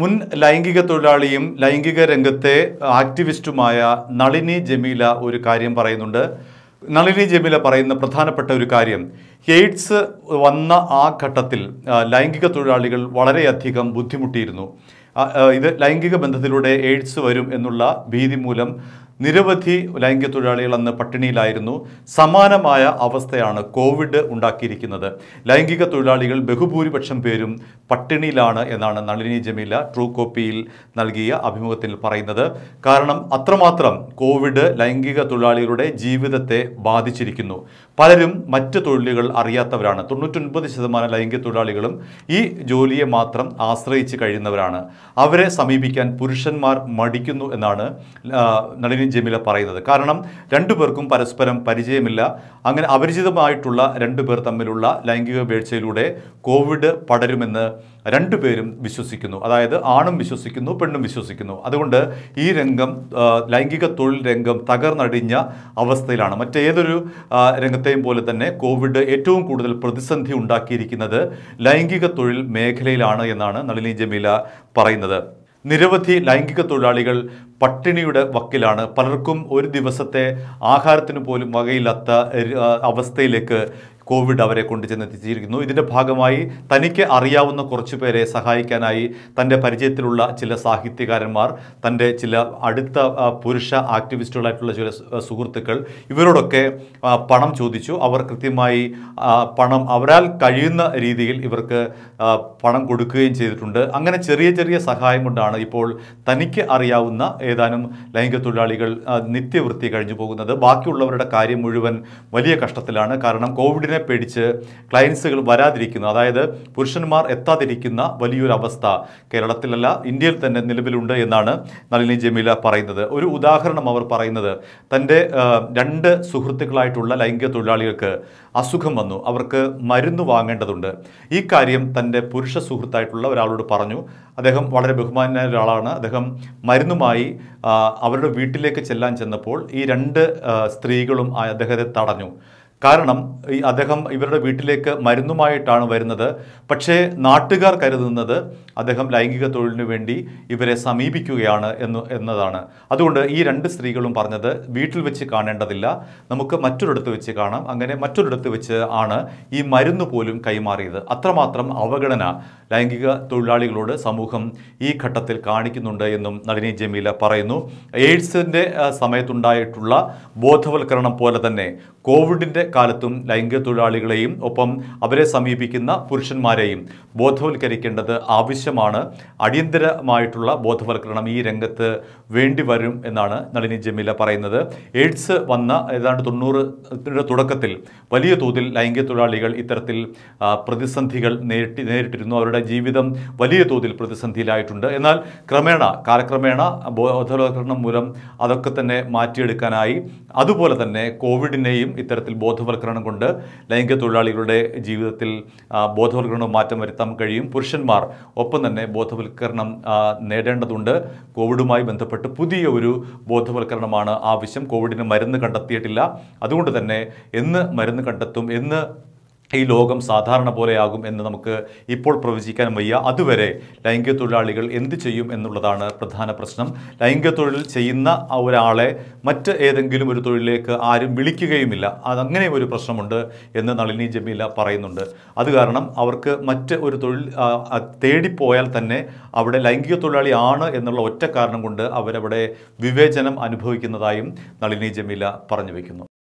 മുൻ ലൈംഗിക തൊഴിലാളിയും ലൈംഗിക രംഗത്തെ ആക്ടിവിസ്റ്റുമായ നളിനി ജമീല ഒരു കാര്യം പറയുന്നുണ്ട് നളിനി ജമീല പറയുന്ന പ്രധാനപ്പെട്ട ഒരു കാര്യം എയ്ഡ്സ് വന്ന ആ ഘട്ടത്തിൽ ലൈംഗിക തൊഴിലാളികൾ വളരെയധികം ബുദ്ധിമുട്ടിയിരുന്നു ഇത് ലൈംഗിക ബന്ധത്തിലൂടെ എയ്ഡ്സ് വരും എന്നുള്ള ഭീതി മൂലം നിരവധി ലൈംഗിക തൊഴിലാളികൾ അന്ന് പട്ടിണിയിലായിരുന്നു സമാനമായ അവസ്ഥയാണ് കോവിഡ് ഉണ്ടാക്കിയിരിക്കുന്നത് ലൈംഗിക തൊഴിലാളികൾ ബഹുഭൂരിപക്ഷം പേരും പട്ടിണിയിലാണ് എന്നാണ് നളിനി ജമീല ട്രൂ കോപ്പിയിൽ നൽകിയ അഭിമുഖത്തിൽ പറയുന്നത് കാരണം അത്രമാത്രം കോവിഡ് ലൈംഗിക തൊഴിലാളികളുടെ ജീവിതത്തെ ബാധിച്ചിരിക്കുന്നു പലരും മറ്റ് തൊഴിലുകൾ അറിയാത്തവരാണ് തൊണ്ണൂറ്റൊൻപത് ശതമാനം ലൈംഗിക തൊഴിലാളികളും ഈ ജോലിയെ മാത്രം ആശ്രയിച്ച് കഴിയുന്നവരാണ് അവരെ സമീപിക്കാൻ പുരുഷന്മാർ മടിക്കുന്നു എന്നാണ് നളിനി ഷാഹിനയും ജമീല പറയുന്നത് കാരണം രണ്ടുപേർക്കും പരസ്പരം പരിചയമില്ല അങ്ങനെ അപരിചിതമായിട്ടുള്ള രണ്ടുപേർ തമ്മിലുള്ള ലൈംഗിക വീഴ്ചയിലൂടെ കോവിഡ് പടരുമെന്ന് രണ്ടുപേരും വിശ്വസിക്കുന്നു അതായത് ആണും വിശ്വസിക്കുന്നു പെണ്ണും വിശ്വസിക്കുന്നു അതുകൊണ്ട് ഈ രംഗം ലൈംഗിക തൊഴിൽ രംഗം തകർന്നടിഞ്ഞ അവസ്ഥയിലാണ് മറ്റേതൊരു രംഗത്തെയും പോലെ തന്നെ കോവിഡ് ഏറ്റവും കൂടുതൽ പ്രതിസന്ധി ഉണ്ടാക്കിയിരിക്കുന്നത് ലൈംഗിക തൊഴിൽ മേഖലയിലാണ് എന്നാണ് നളിനി ജമീല പറയുന്നത് നിരവധി ലൈംഗിക തൊഴിലാളികൾ പട്ടിണിയുടെ വക്കിലാണ് പലർക്കും ഒരു ദിവസത്തെ ആഹാരത്തിന് പോലും വകയില്ലാത്ത അവസ്ഥയിലേക്ക് കോവിഡ് അവരെ കൊണ്ട് ചെന്നെത്തിച്ചിരിക്കുന്നു ഇതിൻ്റെ ഭാഗമായി തനിക്ക് അറിയാവുന്ന കുറച്ചു പേരെ സഹായിക്കാനായി തൻ്റെ പരിചയത്തിലുള്ള ചില സാഹിത്യകാരന്മാർ തൻ്റെ ചില അടുത്ത പുരുഷ ആക്ടിവിസ്റ്റുകളായിട്ടുള്ള ചില സുഹൃത്തുക്കൾ ഇവരോടൊക്കെ പണം ചോദിച്ചു അവർ കൃത്യമായി പണം അവരാൽ കഴിയുന്ന രീതിയിൽ ഇവർക്ക് പണം കൊടുക്കുകയും ചെയ്തിട്ടുണ്ട് അങ്ങനെ ചെറിയ ചെറിയ സഹായം കൊണ്ടാണ് ഇപ്പോൾ തനിക്ക് അറിയാവുന്ന ഏതാനും ലൈംഗിക തൊഴിലാളികൾ നിത്യവൃത്തി കഴിഞ്ഞു പോകുന്നത് ബാക്കിയുള്ളവരുടെ കാര്യം മുഴുവൻ വലിയ കഷ്ടത്തിലാണ് കാരണം കോവിഡിന് ഇതിനെ പേടിച്ച് ക്ലയൻസുകൾ വരാതിരിക്കുന്നു അതായത് പുരുഷന്മാർ എത്താതിരിക്കുന്ന വലിയൊരു അവസ്ഥ കേരളത്തിലല്ല ഇന്ത്യയിൽ തന്നെ നിലവിലുണ്ട് എന്നാണ് നളിനി ജമീല പറയുന്നത് ഒരു ഉദാഹരണം അവർ പറയുന്നത് തൻ്റെ രണ്ട് സുഹൃത്തുക്കളായിട്ടുള്ള ലൈംഗിക തൊഴിലാളികൾക്ക് അസുഖം വന്നു അവർക്ക് മരുന്ന് വാങ്ങേണ്ടതുണ്ട് ഈ കാര്യം തൻ്റെ പുരുഷ സുഹൃത്തായിട്ടുള്ള ഒരാളോട് പറഞ്ഞു അദ്ദേഹം വളരെ ബഹുമാനായ ഒരാളാണ് അദ്ദേഹം മരുന്നുമായി അവരുടെ വീട്ടിലേക്ക് ചെല്ലാൻ ചെന്നപ്പോൾ ഈ രണ്ട് സ്ത്രീകളും അദ്ദേഹത്തെ തടഞ്ഞു കാരണം ഈ അദ്ദേഹം ഇവരുടെ വീട്ടിലേക്ക് മരുന്നുമായിട്ടാണ് വരുന്നത് പക്ഷേ നാട്ടുകാർ കരുതുന്നത് അദ്ദേഹം ലൈംഗിക തൊഴിലിനു വേണ്ടി ഇവരെ സമീപിക്കുകയാണ് എന്ന് എന്നതാണ് അതുകൊണ്ട് ഈ രണ്ട് സ്ത്രീകളും പറഞ്ഞത് വീട്ടിൽ വെച്ച് കാണേണ്ടതില്ല നമുക്ക് മറ്റൊരിടത്ത് വെച്ച് കാണാം അങ്ങനെ മറ്റൊരിടത്ത് വെച്ച് ആണ് ഈ മരുന്ന് പോലും കൈമാറിയത് അത്രമാത്രം അവഗണന ലൈംഗിക തൊഴിലാളികളോട് സമൂഹം ഈ ഘട്ടത്തിൽ കാണിക്കുന്നുണ്ട് എന്നും നളിനി ജമീല പറയുന്നു എയ്ഡ്സിൻ്റെ സമയത്തുണ്ടായിട്ടുള്ള ബോധവൽക്കരണം പോലെ തന്നെ കോവിഡിൻ്റെ കാലത്തും ലൈംഗിക തൊഴിലാളികളെയും ഒപ്പം അവരെ സമീപിക്കുന്ന പുരുഷന്മാരെയും ബോധവൽക്കരിക്കേണ്ടത് ആവശ്യമാണ് അടിയന്തരമായിട്ടുള്ള ബോധവൽക്കരണം ഈ രംഗത്ത് വേണ്ടിവരും എന്നാണ് നളിനി ജമീല പറയുന്നത് എയ്ഡ്സ് വന്ന ഏതാണ്ട് തൊണ്ണൂറ് തുടക്കത്തിൽ വലിയ തോതിൽ ലൈംഗിക തൊഴിലാളികൾ ഇത്തരത്തിൽ പ്രതിസന്ധികൾ നേരിട്ട് നേരിട്ടിരുന്നു അവരുടെ ജീവിതം വലിയ തോതിൽ പ്രതിസന്ധിയിലായിട്ടുണ്ട് എന്നാൽ ക്രമേണ കാലക്രമേണ ബോധവൽക്കരണം മൂലം അതൊക്കെ തന്നെ മാറ്റിയെടുക്കാനായി അതുപോലെ തന്നെ കോവിഡിനെയും ഇത്തരത്തിൽ ബോധ ബോധവൽക്കരണം കൊണ്ട് ലൈംഗിക തൊഴിലാളികളുടെ ജീവിതത്തിൽ ബോധവൽക്കരണവും മാറ്റം വരുത്താൻ കഴിയും പുരുഷന്മാർ ഒപ്പം തന്നെ ബോധവൽക്കരണം നേടേണ്ടതുണ്ട് കോവിഡുമായി ബന്ധപ്പെട്ട് പുതിയ ഒരു ബോധവൽക്കരണമാണ് ആവശ്യം കോവിഡിന് മരുന്ന് കണ്ടെത്തിയിട്ടില്ല അതുകൊണ്ട് തന്നെ എന്ന് മരുന്ന് കണ്ടെത്തും എന്ന് ഈ ലോകം സാധാരണ പോലെയാകും എന്ന് നമുക്ക് ഇപ്പോൾ പ്രവചിക്കാൻ വയ്യ അതുവരെ ലൈംഗിക തൊഴിലാളികൾ എന്ത് ചെയ്യും എന്നുള്ളതാണ് പ്രധാന പ്രശ്നം ലൈംഗിക തൊഴിൽ ചെയ്യുന്ന ഒരാളെ മറ്റ് ഏതെങ്കിലും ഒരു തൊഴിലിലേക്ക് ആരും വിളിക്കുകയുമില്ല അതങ്ങനെ ഒരു പ്രശ്നമുണ്ട് എന്ന് നളിനി ജമീല പറയുന്നുണ്ട് അത് കാരണം അവർക്ക് മറ്റ് ഒരു തൊഴിൽ തേടിപ്പോയാൽ തന്നെ അവിടെ ലൈംഗിക തൊഴിലാളി ആണ് എന്നുള്ള ഒറ്റ കാരണം കൊണ്ട് അവരവിടെ വിവേചനം അനുഭവിക്കുന്നതായും നളിനി ജമീല പറഞ്ഞു വയ്ക്കുന്നു